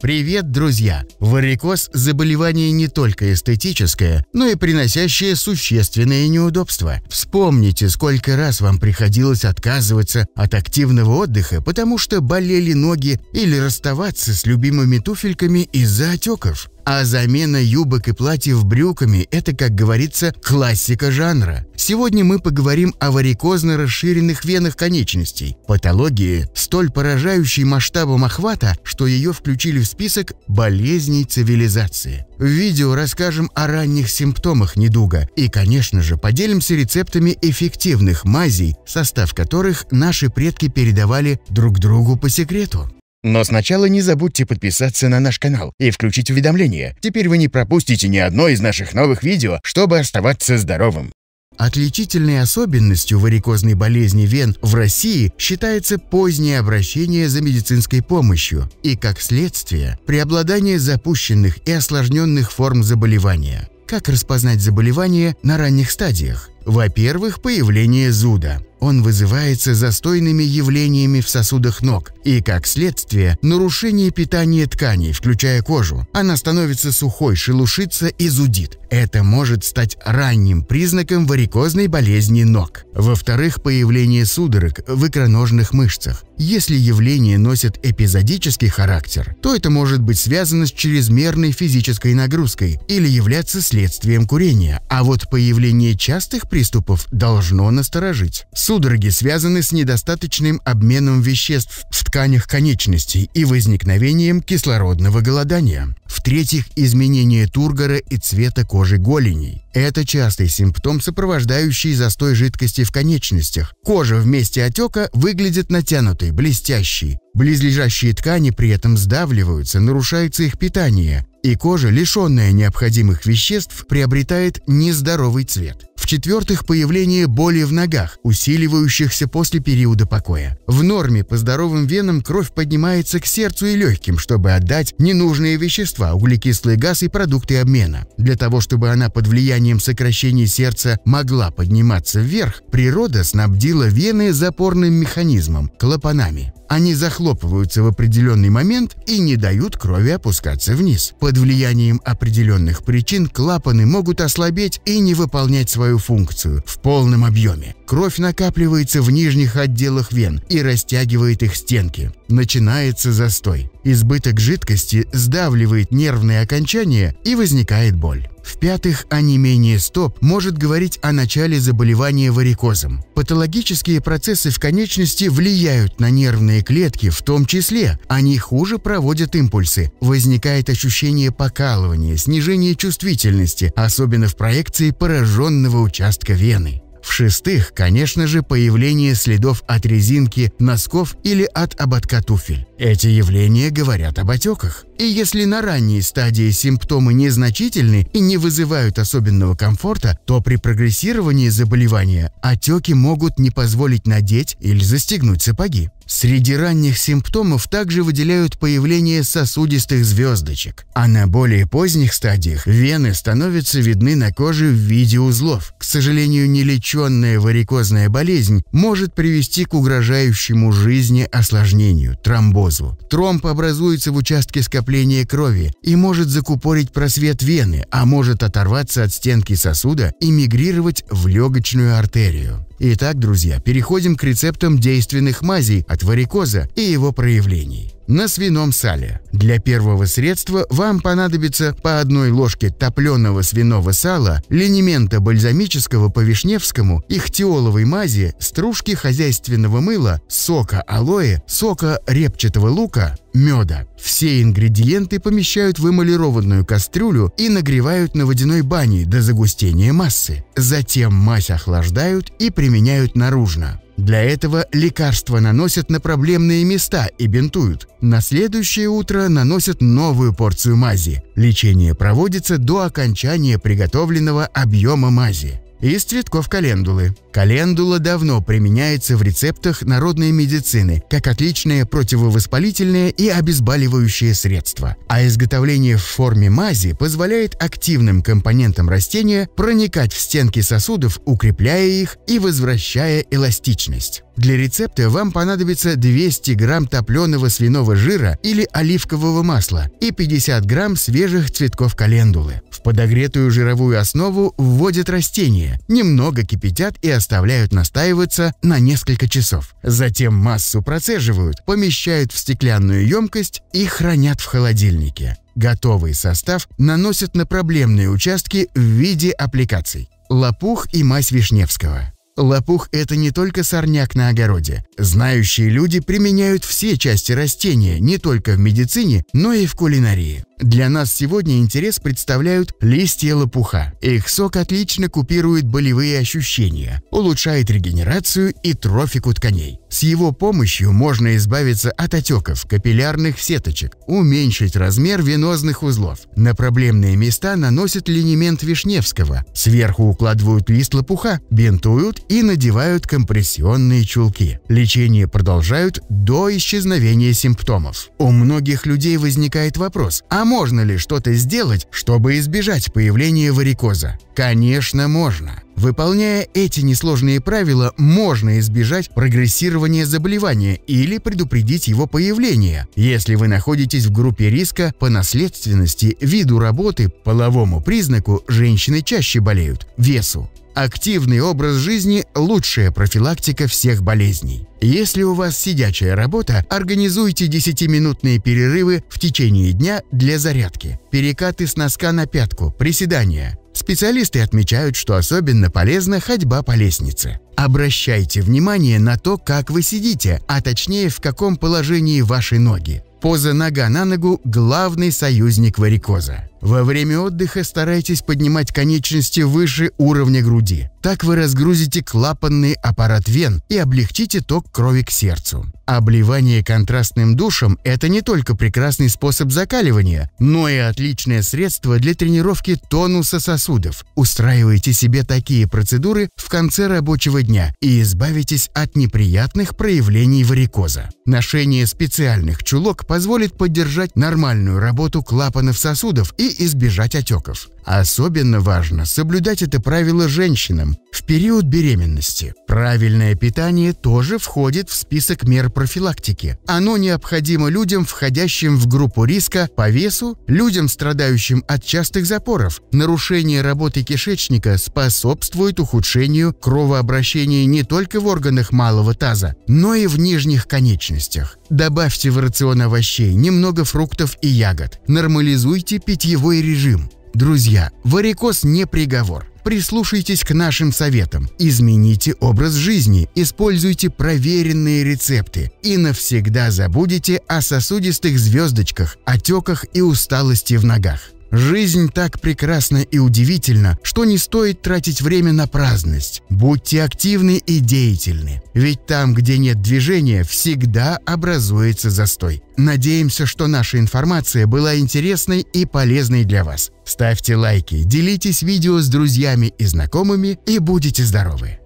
Привет, друзья! Варикоз – заболевание не только эстетическое, но и приносящее существенные неудобства. Вспомните, сколько раз вам приходилось отказываться от активного отдыха, потому что болели ноги или расставаться с любимыми туфельками из-за отеков. А замена юбок и платьев брюками – это, как говорится, классика жанра. Сегодня мы поговорим о варикозно расширенных венах конечностей, патологии, столь поражающей масштабом охвата, что ее включили в список болезней цивилизации. В видео расскажем о ранних симптомах недуга и, конечно же, поделимся рецептами эффективных мазей, состав которых наши предки передавали друг другу по секрету. Но сначала не забудьте подписаться на наш канал и включить уведомления. Теперь вы не пропустите ни одно из наших новых видео, чтобы оставаться здоровым. Отличительной особенностью варикозной болезни вен в России считается позднее обращение за медицинской помощью и, как следствие, преобладание запущенных и осложненных форм заболевания. Как распознать заболевание на ранних стадиях? Во-первых, появление зуда – он вызывается застойными явлениями в сосудах ног и, как следствие, нарушение питания тканей, включая кожу. Она становится сухой, шелушится и зудит. Это может стать ранним признаком варикозной болезни ног. Во-вторых, появление судорог в икроножных мышцах. Если явление носит эпизодический характер, то это может быть связано с чрезмерной физической нагрузкой или являться следствием курения, а вот появление частых приступов должно насторожить. Судороги связаны с недостаточным обменом веществ в тканях конечностей и возникновением кислородного голодания. В-третьих, изменение тургора и цвета кожи голеней. Это частый симптом, сопровождающий застой жидкости в конечностях. Кожа в месте отека выглядит натянутой, блестящей. Близлежащие ткани при этом сдавливаются, нарушается их питание, и кожа, лишенная необходимых веществ, приобретает нездоровый цвет. В-четвертых, появление боли в ногах, усиливающихся после периода покоя. В норме по здоровым венам кровь поднимается к сердцу и легким, чтобы отдать ненужные вещества, углекислый газ и продукты обмена. Для того, чтобы она под влиянием сокращений сердца могла подниматься вверх, природа снабдила вены запорным механизмом – клапанами. Они захлопываются в определенный момент и не дают крови опускаться вниз. Под влиянием определенных причин клапаны могут ослабеть и не выполнять свою функцию в полном объеме. Кровь накапливается в нижних отделах вен и растягивает их стенки. Начинается застой. Избыток жидкости сдавливает нервные окончания и возникает боль. В-пятых, онемение а стоп может говорить о начале заболевания варикозом. Патологические процессы в конечности влияют на нервные клетки, в том числе они хуже проводят импульсы. Возникает ощущение покалывания, снижение чувствительности, особенно в проекции пораженного участка вены. В-шестых, конечно же, появление следов от резинки, носков или от ободка туфель. Эти явления говорят об отеках. И если на ранней стадии симптомы незначительны и не вызывают особенного комфорта, то при прогрессировании заболевания отеки могут не позволить надеть или застегнуть сапоги. Среди ранних симптомов также выделяют появление сосудистых звездочек, а на более поздних стадиях вены становятся видны на коже в виде узлов. К сожалению, нелеченная варикозная болезнь может привести к угрожающему жизни осложнению – тромбозу тромбозу. Тромб образуется в участке скопления крови и может закупорить просвет вены, а может оторваться от стенки сосуда и мигрировать в легочную артерию. Итак, друзья, переходим к рецептам действенных мазей от варикоза и его проявлений. На свином сале. Для первого средства вам понадобится по одной ложке топленого свиного сала, линемента бальзамического по вишневскому, ихтиоловой мази, стружки хозяйственного мыла, сока алоэ, сока репчатого лука, меда. Все ингредиенты помещают в эмалированную кастрюлю и нагревают на водяной бане до загустения массы. Затем мазь охлаждают и применяют наружно. Для этого лекарства наносят на проблемные места и бинтуют. На следующее утро наносят новую порцию мази. Лечение проводится до окончания приготовленного объема мази из цветков календулы. Календула давно применяется в рецептах народной медицины как отличное противовоспалительное и обезболивающее средство, а изготовление в форме мази позволяет активным компонентам растения проникать в стенки сосудов, укрепляя их и возвращая эластичность. Для рецепта вам понадобится 200 грамм топленого свиного жира или оливкового масла и 50 грамм свежих цветков календулы. В подогретую жировую основу вводят растения, немного кипятят и оставляют настаиваться на несколько часов. Затем массу процеживают, помещают в стеклянную емкость и хранят в холодильнике. Готовый состав наносят на проблемные участки в виде аппликаций. Лопух и мазь Вишневского. Лопух – это не только сорняк на огороде. Знающие люди применяют все части растения не только в медицине, но и в кулинарии. Для нас сегодня интерес представляют листья лопуха. Их сок отлично купирует болевые ощущения, улучшает регенерацию и трофику тканей. С его помощью можно избавиться от отеков, капиллярных сеточек, уменьшить размер венозных узлов. На проблемные места наносят линемент Вишневского, сверху укладывают лист лопуха, бинтуют и надевают компрессионные чулки. Лечение продолжают до исчезновения симптомов. У многих людей возникает вопрос, а можно ли что-то сделать, чтобы избежать появления варикоза? Конечно, можно. Выполняя эти несложные правила, можно избежать прогрессирования заболевания или предупредить его появление, если вы находитесь в группе риска по наследственности, виду работы, половому признаку, женщины чаще болеют, весу. Активный образ жизни – лучшая профилактика всех болезней. Если у вас сидячая работа, организуйте 10-минутные перерывы в течение дня для зарядки, перекаты с носка на пятку, приседания. Специалисты отмечают, что особенно полезна ходьба по лестнице. Обращайте внимание на то, как вы сидите, а точнее в каком положении ваши ноги. Поза нога на ногу – главный союзник варикоза. Во время отдыха старайтесь поднимать конечности выше уровня груди. Так вы разгрузите клапанный аппарат вен и облегчите ток крови к сердцу. Обливание контрастным душем – это не только прекрасный способ закаливания, но и отличное средство для тренировки тонуса сосудов. Устраивайте себе такие процедуры в конце рабочего дня и избавитесь от неприятных проявлений варикоза. Ношение специальных чулок позволит поддержать нормальную работу клапанов сосудов и избежать отеков. Особенно важно соблюдать это правило женщинам в период беременности. Правильное питание тоже входит в список мер профилактики. Оно необходимо людям, входящим в группу риска по весу, людям, страдающим от частых запоров. Нарушение работы кишечника способствует ухудшению кровообращения не только в органах малого таза, но и в нижних конечностях. Добавьте в рацион овощей немного фруктов и ягод. Нормализуйте питьевой режим. Друзья, варикоз не приговор. Прислушайтесь к нашим советам, измените образ жизни, используйте проверенные рецепты и навсегда забудете о сосудистых звездочках, отеках и усталости в ногах. Жизнь так прекрасна и удивительна, что не стоит тратить время на праздность. Будьте активны и деятельны. Ведь там, где нет движения, всегда образуется застой. Надеемся, что наша информация была интересной и полезной для вас. Ставьте лайки, делитесь видео с друзьями и знакомыми и будете здоровы!